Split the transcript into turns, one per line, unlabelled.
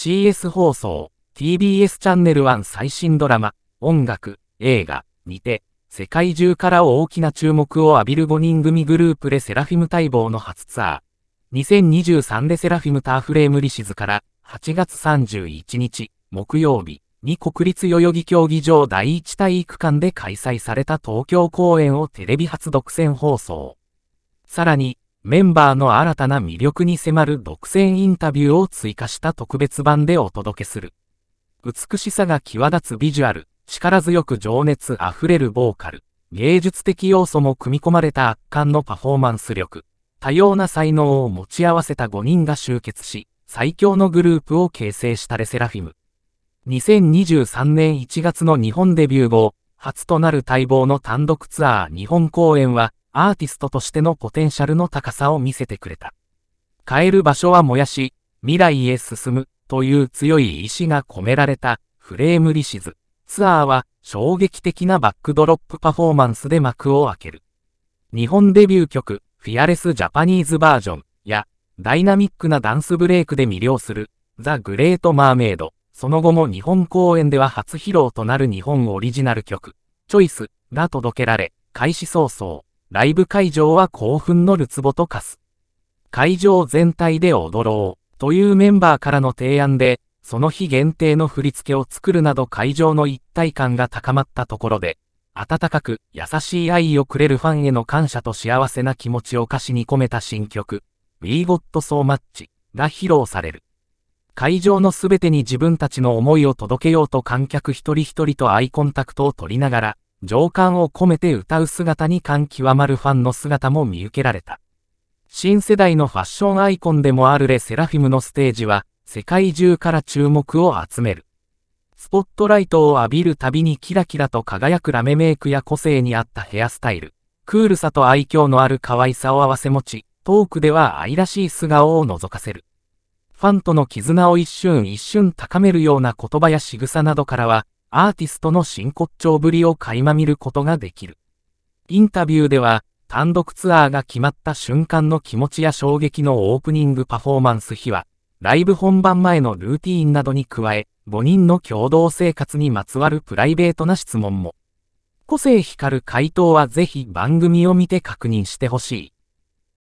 CS 放送、TBS チャンネル1最新ドラマ、音楽、映画にて、世界中から大きな注目を浴びる5人組グループでセラフィム待望の初ツアー。2023でセラフィムターフレームリシズから8月31日木曜日に国立代々木競技場第一体育館で開催された東京公演をテレビ初独占放送。さらにメンバーの新たな魅力に迫る独占インタビューを追加した特別版でお届けする。美しさが際立つビジュアル、力強く情熱あふれるボーカル、芸術的要素も組み込まれた圧巻のパフォーマンス力、多様な才能を持ち合わせた5人が集結し、最強のグループを形成したレセラフィム。2023年1月の日本デビュー後、初となる待望の単独ツアー日本公演は、アーティストとしてのポテンシャルの高さを見せてくれた。変える場所は燃やし、未来へ進むという強い意志が込められたフレームリシズ。ツアーは衝撃的なバックドロップパフォーマンスで幕を開ける。日本デビュー曲、フィアレスジャパニーズバージョンや、ダイナミックなダンスブレイクで魅了する、ザ・グレート・マーメイド、その後も日本公演では初披露となる日本オリジナル曲、チョイスが届けられ、開始早々、ライブ会場は興奮のるつぼと化す。会場全体で踊ろう、というメンバーからの提案で、その日限定の振り付けを作るなど会場の一体感が高まったところで、温かく優しい愛をくれるファンへの感謝と幸せな気持ちを歌詞に込めた新曲、We Got So Much が披露される。会場のすべてに自分たちの思いを届けようと観客一人一人とアイコンタクトを取りながら、情感を込めて歌う姿に感極まるファンの姿も見受けられた。新世代のファッションアイコンでもあるレ・セラフィムのステージは、世界中から注目を集める。スポットライトを浴びるたびにキラキラと輝くラメメイクや個性に合ったヘアスタイル、クールさと愛嬌のある可愛さを合わせ持ち、トークでは愛らしい素顔を覗かせる。ファンとの絆を一瞬一瞬高めるような言葉や仕草などからは、アーティストの真骨頂ぶりを垣間見ることができる。インタビューでは、単独ツアーが決まった瞬間の気持ちや衝撃のオープニングパフォーマンス秘話、ライブ本番前のルーティーンなどに加え、5人の共同生活にまつわるプライベートな質問も。個性光る回答はぜひ番組を見て確認してほしい。